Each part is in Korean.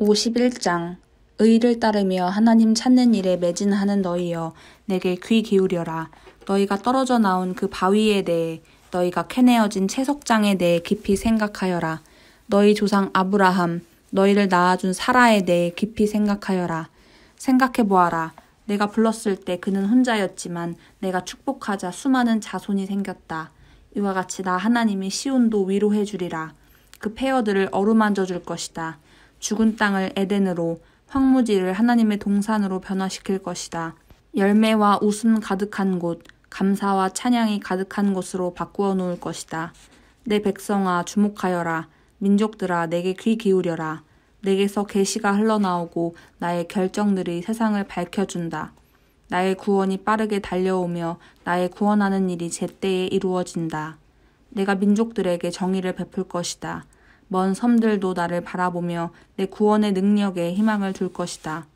51장 의를 따르며 하나님 찾는 일에 매진하는 너희여 내게 귀 기울여라 너희가 떨어져 나온 그 바위에 대해 너희가 캐내어진 채석장에 대해 깊이 생각하여라 너희 조상 아브라함 너희를 낳아준 사라에 대해 깊이 생각하여라 생각해 보아라 내가 불렀을 때 그는 혼자였지만 내가 축복하자 수많은 자손이 생겼다 이와 같이 나 하나님이 시온도 위로해 주리라 그 폐허들을 어루만져 줄 것이다 죽은 땅을 에덴으로 황무지를 하나님의 동산으로 변화시킬 것이다. 열매와 웃음 가득한 곳, 감사와 찬양이 가득한 곳으로 바꾸어 놓을 것이다. 내 백성아 주목하여라. 민족들아 내게 귀 기울여라. 내게서 계시가 흘러나오고 나의 결정들이 세상을 밝혀준다. 나의 구원이 빠르게 달려오며 나의 구원하는 일이 제때에 이루어진다. 내가 민족들에게 정의를 베풀 것이다. 먼 섬들도 나를 바라보며 내 구원의 능력에 희망을 둘 것이다.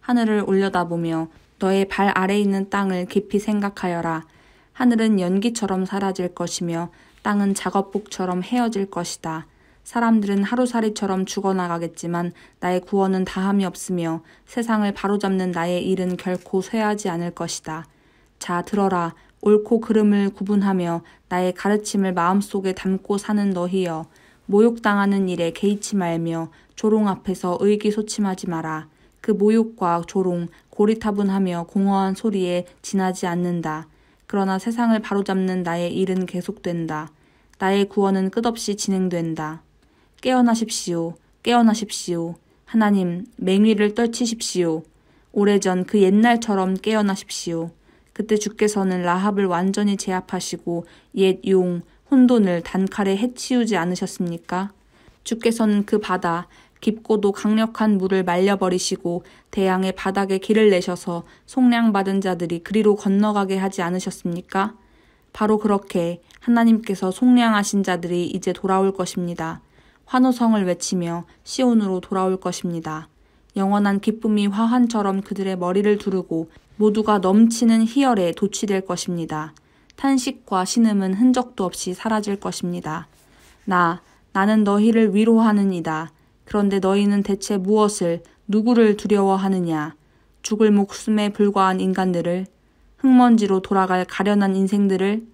하늘을 올려다보며 너의 발 아래 있는 땅을 깊이 생각하여라. 하늘은 연기처럼 사라질 것이며 땅은 작업복처럼 헤어질 것이다. 사람들은 하루살이처럼 죽어나가겠지만 나의 구원은 다함이 없으며 세상을 바로잡는 나의 일은 결코 쇠하지 않을 것이다. 자, 들어라. 옳고 그름을 구분하며 나의 가르침을 마음속에 담고 사는 너희여. 모욕당하는 일에 개의치 말며 조롱 앞에서 의기소침하지 마라. 그 모욕과 조롱, 고리타분하며 공허한 소리에 지나지 않는다. 그러나 세상을 바로잡는 나의 일은 계속된다. 나의 구원은 끝없이 진행된다. 깨어나십시오. 깨어나십시오. 하나님, 맹위를 떨치십시오. 오래전 그 옛날처럼 깨어나십시오. 그때 주께서는 라합을 완전히 제압하시고 옛 용, 혼돈을 단칼에 해치우지 않으셨습니까? 주께서는 그 바다, 깊고도 강력한 물을 말려버리시고 대양의 바닥에 길을 내셔서 속량받은 자들이 그리로 건너가게 하지 않으셨습니까? 바로 그렇게 하나님께서 속량하신 자들이 이제 돌아올 것입니다. 환호성을 외치며 시온으로 돌아올 것입니다. 영원한 기쁨이 화환처럼 그들의 머리를 두르고 모두가 넘치는 희열에 도취될 것입니다. 탄식과 신음은 흔적도 없이 사라질 것입니다. 나, 나는 너희를 위로하느니다. 그런데 너희는 대체 무엇을, 누구를 두려워하느냐? 죽을 목숨에 불과한 인간들을, 흙먼지로 돌아갈 가련한 인생들을,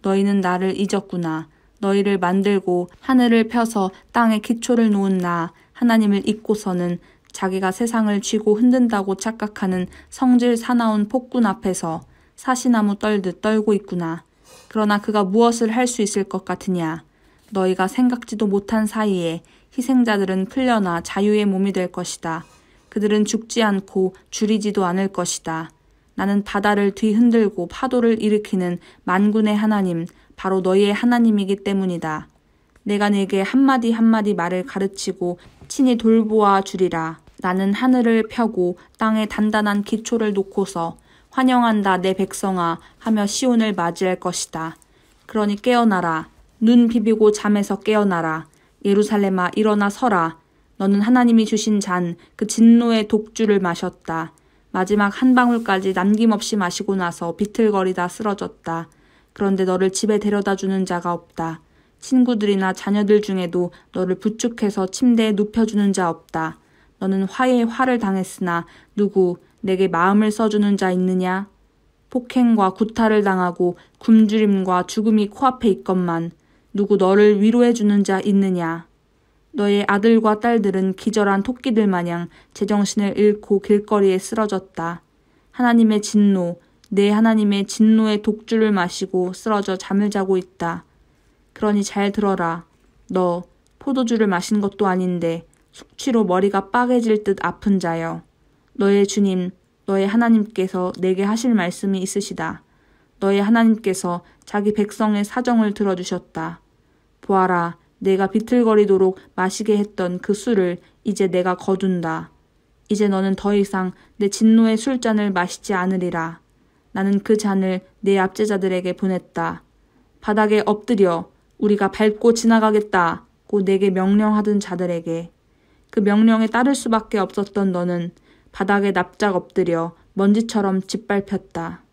너희는 나를 잊었구나. 너희를 만들고 하늘을 펴서 땅에 기초를 놓은 나, 하나님을 잊고서는 자기가 세상을 쥐고 흔든다고 착각하는 성질 사나운 폭군 앞에서 사시나무 떨듯 떨고 있구나. 그러나 그가 무엇을 할 수 있을 것 같으냐. 너희가 생각지도 못한 사이에 희생자들은 풀려나 자유의 몸이 될 것이다. 그들은 죽지 않고 줄이지도 않을 것이다. 나는 바다를 뒤흔들고 파도를 일으키는 만군의 하나님, 바로 너희의 하나님이기 때문이다. 내가 네게 한마디 한마디 말을 가르치고 친히 돌보아 주리라. 나는 하늘을 펴고 땅에 단단한 기초를 놓고서 환영한다 내 백성아 하며 시온을 맞이할 것이다. 그러니 깨어나라. 눈 비비고 잠에서 깨어나라. 예루살렘아 일어나 서라. 너는 하나님이 주신 잔 그 진노의 독주를 마셨다. 마지막 한 방울까지 남김없이 마시고 나서 비틀거리다 쓰러졌다. 그런데 너를 집에 데려다 주는 자가 없다. 친구들이나 자녀들 중에도 너를 부축해서 침대에 눕혀주는 자 없다. 너는 화에 화를 당했으나 누구 내게 마음을 써주는 자 있느냐? 폭행과 구타를 당하고 굶주림과 죽음이 코앞에 있건만 누구 너를 위로해주는 자 있느냐? 너의 아들과 딸들은 기절한 토끼들 마냥 제정신을 잃고 길거리에 쓰러졌다. 하나님의 진노, 내 하나님의 진노의 독주를 마시고 쓰러져 잠을 자고 있다. 그러니 잘 들어라. 너 포도주를 마신 것도 아닌데 숙취로 머리가 빠개질 듯 아픈 자여 너의 주님 너의 하나님께서 내게 하실 말씀이 있으시다. 너의 하나님께서 자기 백성의 사정을 들어주셨다. 보아라, 내가 비틀거리도록 마시게 했던 그 술을 이제 내가 거둔다. 이제 너는 더 이상 내 진노의 술잔을 마시지 않으리라. 나는 그 잔을 내 압제자들에게 보냈다. 바닥에 엎드려 우리가 밟고 지나가겠다고 내게 명령하던 자들에게 그 명령에 따를 수밖에 없었던 너는 바닥에 납작 엎드려 먼지처럼 짓밟혔다.